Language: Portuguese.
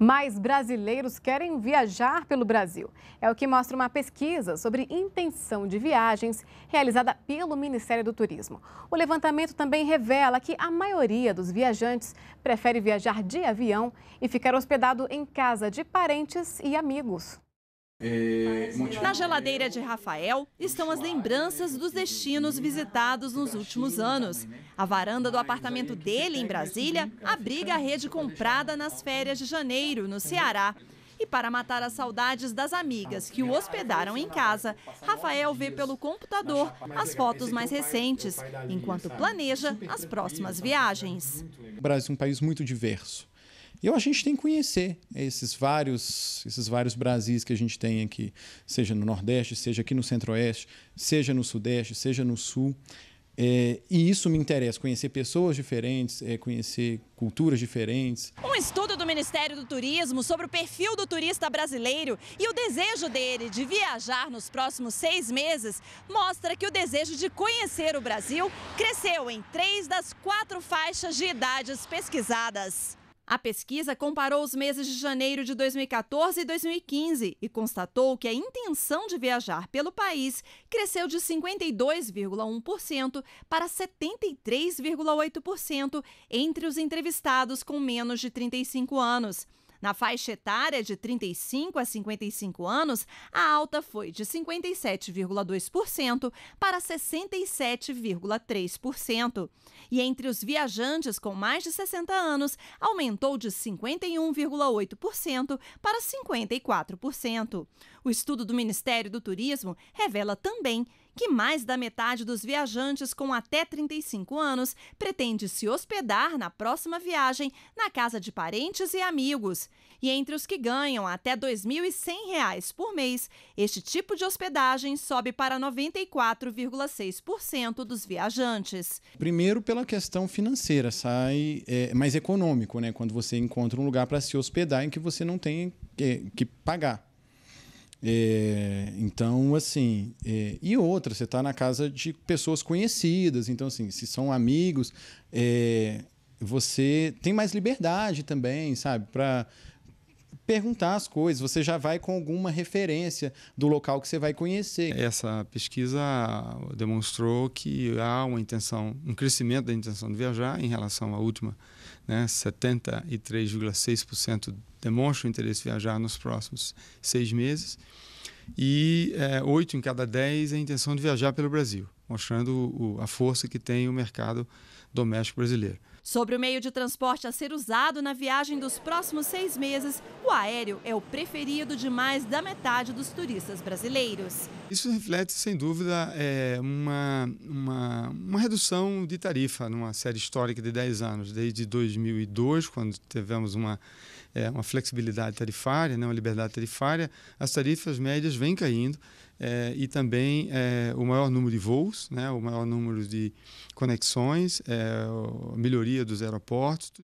Mais brasileiros querem viajar pelo Brasil. É o que mostra uma pesquisa sobre intenção de viagens realizada pelo Ministério do Turismo. O levantamento também revela que a maioria dos viajantes prefere viajar de avião e ficar hospedado em casa de parentes e amigos. É, é, na geladeira de Rafael estão as lembranças dos destinos visitados nos últimos anos. A varanda do apartamento dele, em Brasília, abriga a rede comprada nas férias de janeiro, no Ceará. E para matar as saudades das amigas que o hospedaram em casa, Rafael vê pelo computador as fotos mais recentes, enquanto planeja as próximas viagens. O Brasil é um país muito diverso. E a gente tem que conhecer esses vários, esses vários Brasis que a gente tem aqui, seja no Nordeste, seja aqui no Centro-Oeste, seja no Sudeste, seja no Sul. É, e isso me interessa, conhecer pessoas diferentes, é, conhecer culturas diferentes. Um estudo do Ministério do Turismo sobre o perfil do turista brasileiro e o desejo dele de viajar nos próximos seis meses mostra que o desejo de conhecer o Brasil cresceu em três das quatro faixas de idades pesquisadas. A pesquisa comparou os meses de janeiro de 2014 e 2015 e constatou que a intenção de viajar pelo país cresceu de 52,1% para 73,8% entre os entrevistados com menos de 35 anos. Na faixa etária de 35 a 55 anos, a alta foi de 57,2% para 67,3%. E entre os viajantes com mais de 60 anos, aumentou de 51,8% para 54%. O estudo do Ministério do Turismo revela também que mais da metade dos viajantes com até 35 anos pretende se hospedar na próxima viagem na casa de parentes e amigos. E entre os que ganham até R$ 2.100 por mês, este tipo de hospedagem sobe para 94,6% dos viajantes. Primeiro, pela questão financeira, sai é, mais econômico, né? Quando você encontra um lugar para se hospedar em que você não tem que, que pagar. É, então, assim, é, e outra, você está na casa de pessoas conhecidas, então, assim, se são amigos, é, você tem mais liberdade também, sabe, para perguntar as coisas, você já vai com alguma referência do local que você vai conhecer. Essa pesquisa demonstrou que há uma intenção, um crescimento da intenção de viajar em relação à última, né? 73,6% demonstra o interesse de viajar nos próximos seis meses e é, oito em cada dez a é intenção de viajar pelo Brasil mostrando o, a força que tem o mercado doméstico brasileiro. Sobre o meio de transporte a ser usado na viagem dos próximos seis meses, o aéreo é o preferido de mais da metade dos turistas brasileiros. Isso reflete, sem dúvida, é uma, uma, uma, redução de tarifa numa série histórica de 10 anos, desde 2002, quando tivemos uma, é, uma flexibilidade tarifária, né, uma liberdade tarifária, as tarifas médias vêm caindo é, e também é, o maior número de voos, né, o maior número de conexões, é, a melhoria dos aeroportos.